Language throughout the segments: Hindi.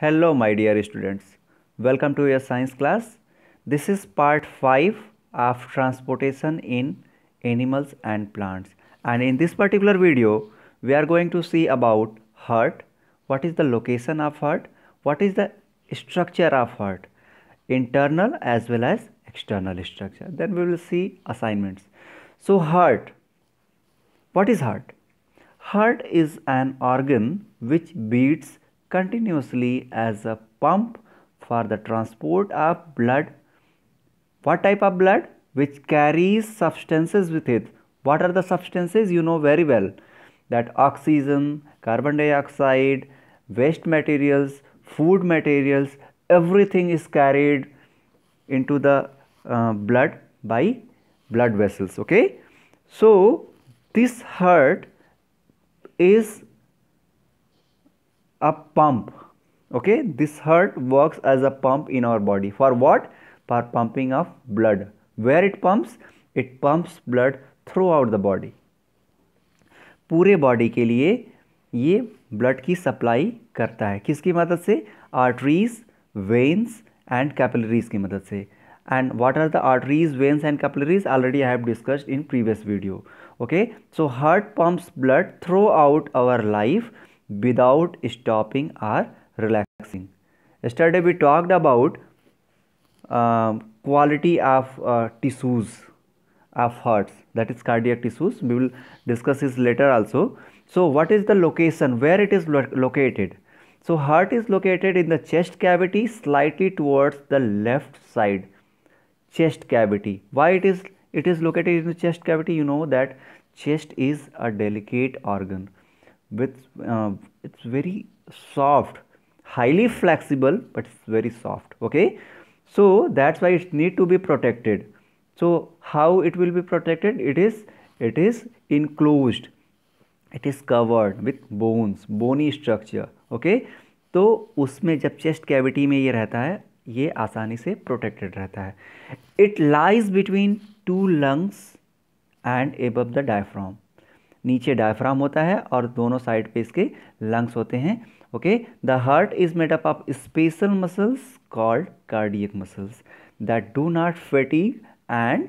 Hello my dear students, welcome to your science class. This is part 5 of transportation in animals and plants and in this particular video we are going to see about heart, what is the location of heart, what is the structure of heart, internal as well as external structure. Then we will see assignments. So heart, what is heart? Heart is an organ which beats continuously as a pump for the transport of blood what type of blood which carries substances with it what are the substances you know very well that oxygen carbon dioxide waste materials food materials everything is carried into the uh, blood by blood vessels okay so this heart is a pump okay this heart works as a pump in our body for what for pumping of blood where it pumps it pumps blood throughout the body पूरे बॉडी के लिए ये ब्लड की सप्लाई करता है किसकी मदद से आर्टरीज वेन्स एंड कैपलरीज की मदद से and what are the arteries veins and capillaries already I have discussed in previous video okay so heart pumps blood throughout our life without stopping or relaxing. Yesterday we talked about um, quality of uh, tissues of hearts that is cardiac tissues we will discuss this later also so what is the location where it is lo located so heart is located in the chest cavity slightly towards the left side chest cavity why it is it is located in the chest cavity you know that chest is a delicate organ with uh, it's very soft highly flexible but it's very soft okay so that's why it need to be protected so how it will be protected it is it is enclosed it is covered with bones bony structure okay तो उसमें जब चेस्ट कैविटी में ये रहता है ये आसानी से प्रोटेक्टेड रहता है it lies between two lungs and above the diaphragm नीचे डायफ्राम होता है और दोनों साइड पे इसके लंग्स होते हैं okay the heart is made up of special muscles called cardiac muscles that do not fatigue and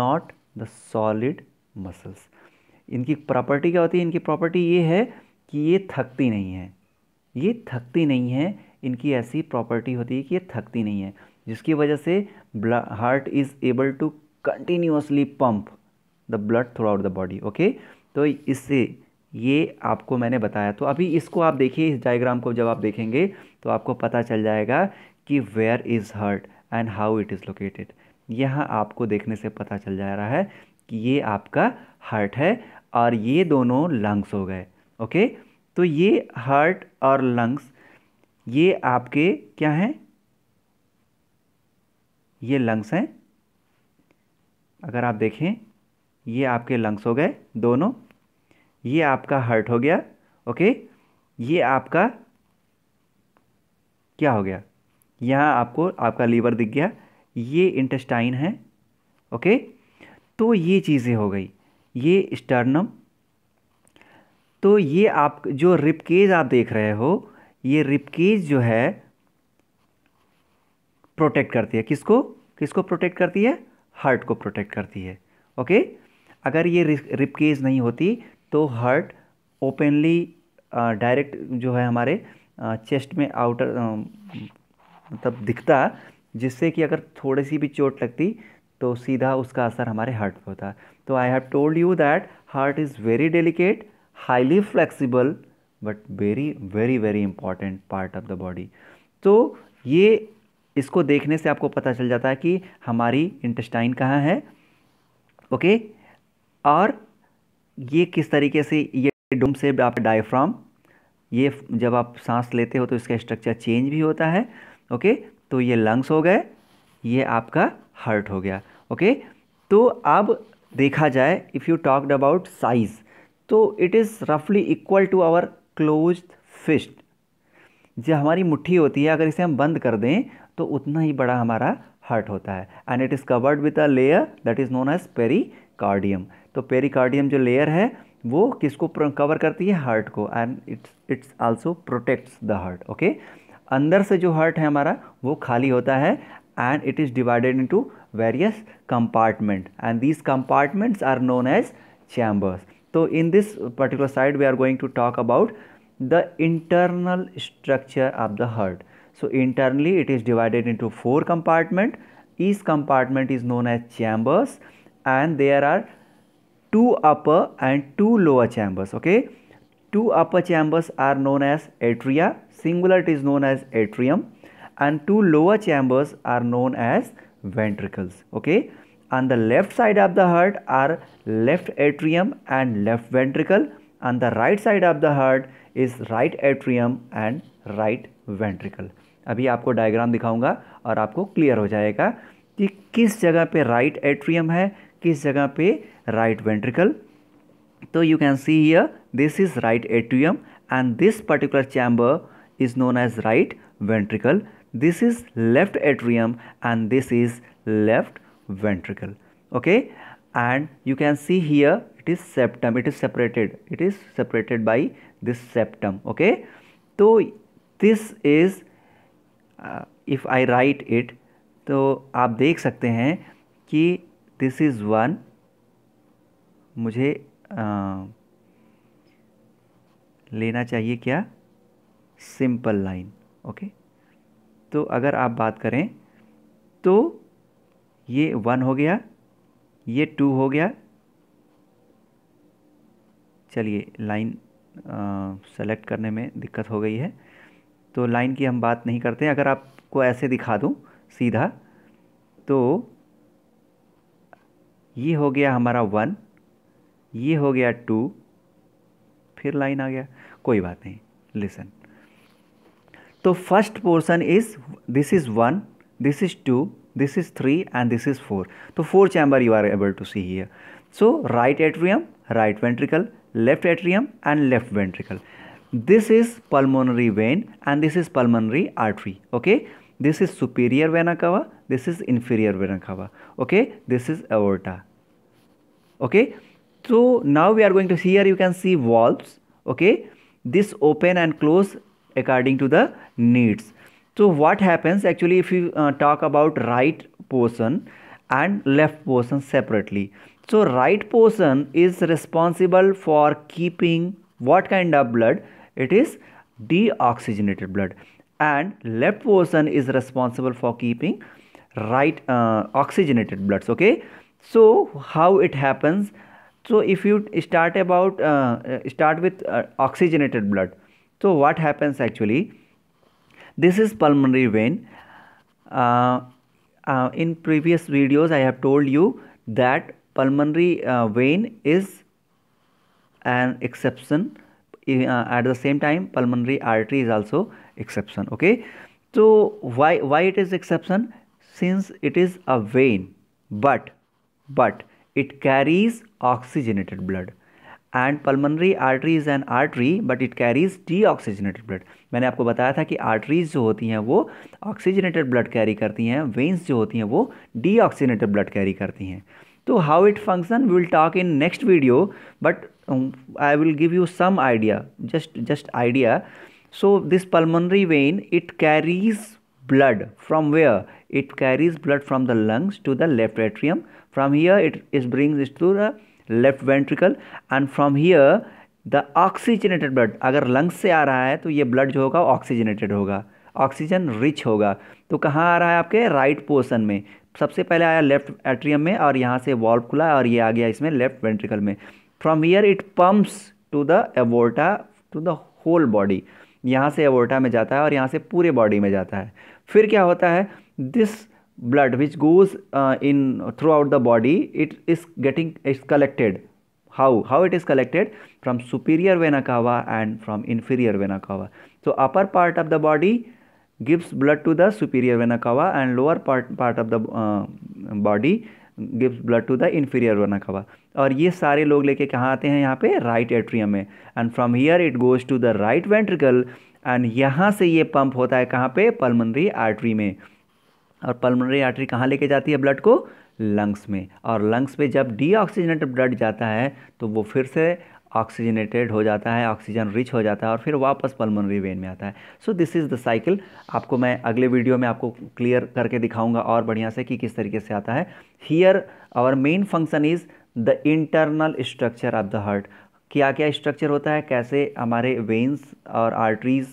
not the solid muscles इनकी प्रॉपर्टी क्या होती है इनकी प्रॉपर्टी ये है कि ये थकती नहीं है ये थकती नहीं है इनकी ऐसी प्रॉपर्टी होती है कि ये थकती नहीं है जिसकी वजह से heart is able to continuously pump the blood throughout the body okay तो इससे ये आपको मैंने बताया तो अभी इसको आप देखिए इस डायग्राम को जब आप देखेंगे तो आपको पता चल जाएगा कि where is heart and how it is located यहाँ आपको देखने से पता चल जा रहा है कि ये आपका हर्ट है और ये दोनों लंग्स हो गए ओके तो ये हार्ट और लंग्स ये आपके क्या हैं ये लंग्स हैं अगर आप देखें ये आपके लंग्स हो गए दोनों ये आपका हार्ट हो गया ओके ये आपका क्या हो गया यहाँ आपको आपका लीवर दिख गया ये इंटेस्टाइन है ओके तो ये चीज़ें हो गई ये स्टर्नम तो ये आप जो रिपकेज आप देख रहे हो ये रिपकेज जो है प्रोटेक्ट करती है किसको किसको प्रोटेक्ट करती है हार्ट को प्रोटेक्ट करती है ओके अगर ये रिप केज नहीं होती तो हर्ट ओपनली डायरेक्ट जो है हमारे चेस्ट में आउटर मतलब दिखता जिससे कि अगर थोड़ी सी भी चोट लगती तो सीधा उसका असर हमारे हार्ट पर होता है तो I have told you that heart is very delicate highly flexible but very very very important part of the body तो ये इसको देखने से आपको पता चल जाता है कि हमारी इंटेस्टाइन कहाँ है ओके okay? और ये किस तरीके से ये डोम से आप डायफ्राम ये जब आप सांस लेते हो तो इसका स्ट्रक्चर चेंज भी होता है ओके तो ये लंग्स हो गए ये आपका हार्ट हो गया ओके तो अब देखा जाए if you talked about size तो इट इज़ रफली equal to our close fist जो हमारी मुट्ठी होती है अगर इसे हम बंद कर दें तो उतना ही बड़ा हमारा हार्ट होता है and it is covered with a layer that is known as pericardium तो पेरिकार्डियम जो लेयर है वो किसको कवर करती है हार्ट को and it's it's also protects the heart okay अंदर से जो हार्ट है हमारा वो खाली होता है and it is divided into various compartment and these compartments are known as chambers तो in this particular side we are going to talk about the internal structure of the heart so internally it is divided into four compartment each compartment is known as chambers and there are two upper and two lower chambers okay two upper chambers are known as atria singular it is known as atrium and two lower chambers are known as ventricles okay on the left side of the heart are left atrium and left ventricle on the right side of the heart is right atrium and right ventricle अभी आपको डायग्राम दिखाऊंगा और आपको क्लियर हो जाएगा कि किस जगह पे राइट right एट्रियम है किस जगह पे राइट वेंट्रिकल तो you can see here this is right atrium and this particular chamber is known as right ventricle this is left atrium and this is left ventricle okay and you can see here it is septum it is separated it is separated by this septum okay तो this is if I write it तो आप देख सकते हैं कि दिस इज़ वन मुझे आ, लेना चाहिए क्या सिंपल लाइन ओके तो अगर आप बात करें तो ये वन हो गया ये टू हो गया चलिए लाइन सेलेक्ट करने में दिक्कत हो गई है तो लाइन की हम बात नहीं करते अगर आपको ऐसे दिखा दूँ सीधा तो ये हो गया हमारा वन ये हो गया टू फिर लाइन आ गया कोई बात नहीं लिसन तो first portion is this is one this is two this is three and this is four तो four chamber you are able to see here so right atrium right ventricle left atrium and left ventricle this is pulmonary vein and this is pulmonary artery okay This is superior vena cava. This is inferior vena cava. Okay. This is aorta. Okay. So now we are going to see here you can see valves. Okay. This open and close according to the needs. So what happens actually if you uh, talk about right portion and left portion separately. So right portion is responsible for keeping what kind of blood? It is deoxygenated blood and left portion is responsible for keeping right uh, oxygenated bloods okay so how it happens so if you start about uh, uh, start with uh, oxygenated blood so what happens actually this is pulmonary vein uh, uh, in previous videos i have told you that pulmonary vein is an exception at the same time pulmonary artery is also exception okay तो why why it is exception since it is a vein but but it carries oxygenated blood and pulmonary is and artery but it carries deoxygenated blood मैंने आपको बताया था कि आर्टरीज जो होती हैं वो ऑक्सीजनेटेड ब्लड कैरी करती हैं वेन्स जो होती हैं वो डी ऑक्सीजनेटेड ब्लड कैरी करती हैं तो how it function we will talk in next video but i will give you some idea just just idea so this pulmonary vein it carries blood from where it carries blood from the lungs to the left atrium from here it is brings it to the left ventricle and from here the oxygenated blood अगर लंग्स से आ रहा है तो ये ब्लड जो होगा ऑक्सीजनेटेड होगा ऑक्सीजन रिच होगा तो कहाँ आ रहा है आपके राइट पोर्शन में सबसे पहले आया लेफ्ट एट्रियम में और यहाँ से वॉल्व खुला और ये आ गया इसमें लेफ्ट वेंट्रिकल में from here it pumps to the aorta to the whole body यहाँ से एवोटा में जाता है और यहाँ से पूरे बॉडी में जाता है फिर क्या होता है this blood which goes in throughout the body it is getting it's collected how how it is collected from superior vena cava and from inferior vena cava so upper part of the body gives blood to the superior vena cava and lower part part part of the gives blood to the inferior vena cava और ये सारे लोग लेके कहाँ आते हैं यहाँ पे राइट एट्रियम में and from here it goes to the right ventricle and यहाँ से ये पंप होता है कहाँ पे पल्मनरी आर्टरी में और पल्मनरी आर्टरी कहाँ लेके जाती है ब्लड को लंग्स में और लंग्स में जब डी ब्लड जाता है तो वो फिर से ऑक्सीजनेटेड हो जाता है ऑक्सीजन रिच हो जाता है और फिर वापस पल्मोनरी वेन में आता है so this is the cycle आपको मैं अगले वीडियो में आपको क्लियर करके दिखाऊंगा और बढ़िया से कि किस तरीके से आता है here our main function is the internal structure of the heart क्या क्या स्ट्रक्चर होता है कैसे हमारे वेन्स और आर्टरीज़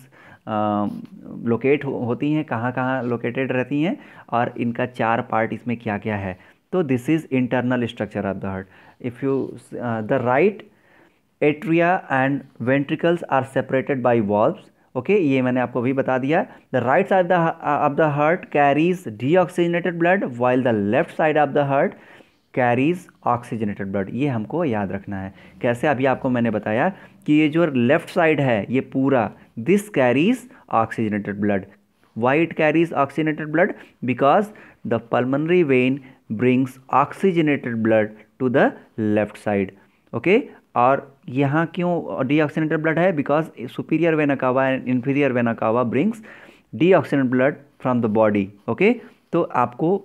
लोकेट हो, होती हैं कहाँ कहाँ लोकेटेड रहती हैं और इनका चार पार्ट इसमें क्या क्या है तो this is internal structure of the heart if you the right atria and ventricles are separated by valve okay ये मैंने आपको भी बता दिया the right side of the heart carries deoxygenated blood while the left side of the heart carries oxygenated blood ये हमको याद रखना है कैसे अभी आपको मैंने बताया कि ये जो लेफ्ट साइड है ये पूरा this carries oxygenated blood white carries oxygenated blood because the pulmonary vein brings oxygenated blood to the left side okay और यहाँ क्यों डीऑक्सीनेटेड ब्लड है because superior vena cava and inferior vena cava cava brings deoxygenated blood from the body okay तो आपको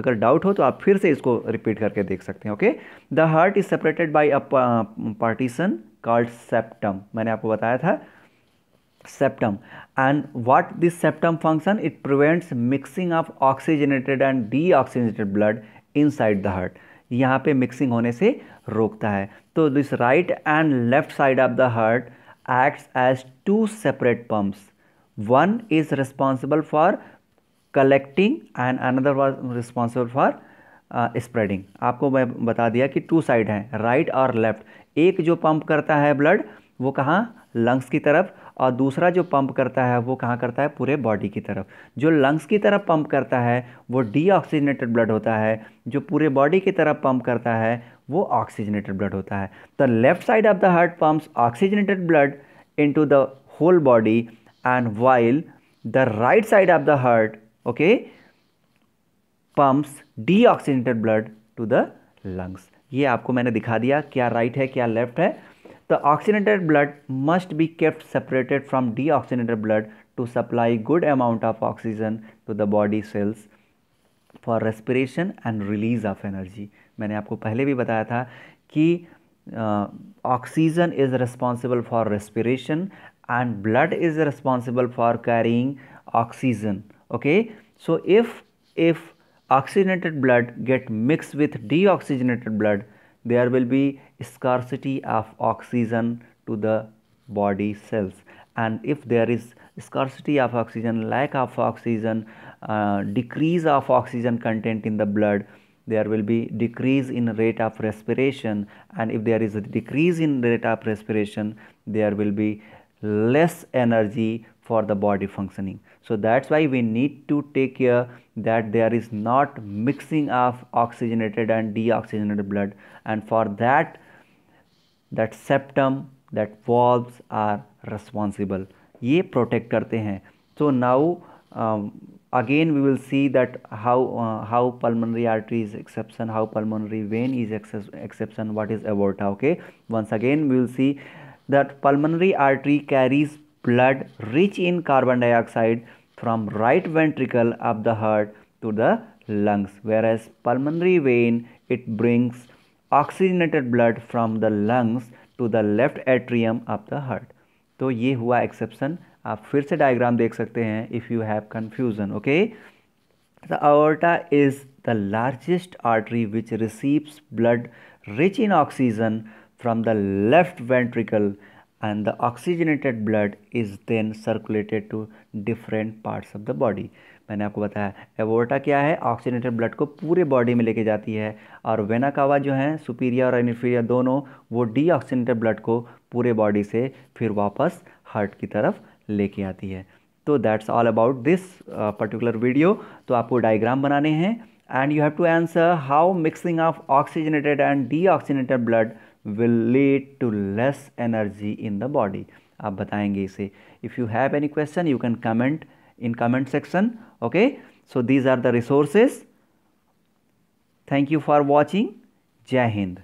अगर डाउट हो तो आप फिर से इसको रिपीट करके देख सकते हैं okay the heart is separated by a partition called septum मैंने आपको बताया था what this septum function it prevents mixing of oxygenated and deoxygenated blood inside the heart यहाँ पे मिक्सिंग होने से रोकता है तो this right and left side of the heart acts as two separate pumps one is responsible for collecting and another was responsible for spreading आपको मैं बता दिया कि टू साइड हैं राइट और लेफ्ट एक जो पम्प करता है ब्लड वो कहाँ लंग्स की तरफ और दूसरा जो पंप करता है वो कहाँ करता है पूरे बॉडी की तरफ जो लंग्स की तरफ पंप करता है वो डीऑक्सीजनेटेड ब्लड होता है जो पूरे बॉडी की तरफ पंप करता है वो ऑक्सीजनेटेड ब्लड होता है the left side of the heart pump oxygenated blood in the whole body and while the right side of the heart okay pumps oxygenated blood to the lungs ये आपको मैंने दिखा दिया क्या राइट right है क्या लेफ्ट है The oxygenated blood must be kept separated from deoxygenated blood to supply good amount of oxygen to the body cells for respiration and release of energy. मैंने आपको पहले भी बताया था कि oxygen is responsible for respiration and blood is responsible for carrying oxygen okay so if if oxygenated blood get mixed with deoxygenated blood there will be scarcity of oxygen to the body cells and if there is scarcity of oxygen lack of oxygen uh, decrease of oxygen content in the blood there will be decrease in rate of respiration and if there is a decrease in rate of respiration there will be less energy for the body functioning so that's why we need to take care that there is not mixing of oxygenated and deoxygenated blood and for that that septum that valves are responsible ये protect करते हैं so now um, again we will see that how uh, how pulmonary artery is exception how pulmonary vein is exception what is aorta okay once again we will see that pulmonary artery carries blood rich in carbon dioxide from right ventricle of the heart to the lungs whereas pulmonary vein it brings oxygenated blood from the lungs to the left atrium of the heart तो ये हुआ एक्सेप्शन आप फिर से डायग्राम देख सकते हैं if you have confusion okay the aorta is the largest artery which receives blood rich in oxygen from the left ventricle and the oxygenated blood is then circulated to different parts of the body मैंने आपको बताया एवोर्टा क्या है ऑक्सीजनेटेड ब्लड को पूरे बॉडी में लेके जाती है और वेनाकावा जो है सुपीरियर और इनफीरियर दोनों वो ऑक्सीनेटेड ब्लड को पूरे बॉडी से फिर वापस हार्ट की तरफ लेके आती है तो that's all about this particular video तो आपको डायग्राम बनाने हैं and you have to answer how mixing of oxygenated and oxygenated blood will lead to less energy in the body आप बताएंगे इसे if you have any question you can comment in comment section okay so these are the resources thank you for watching Jai Hind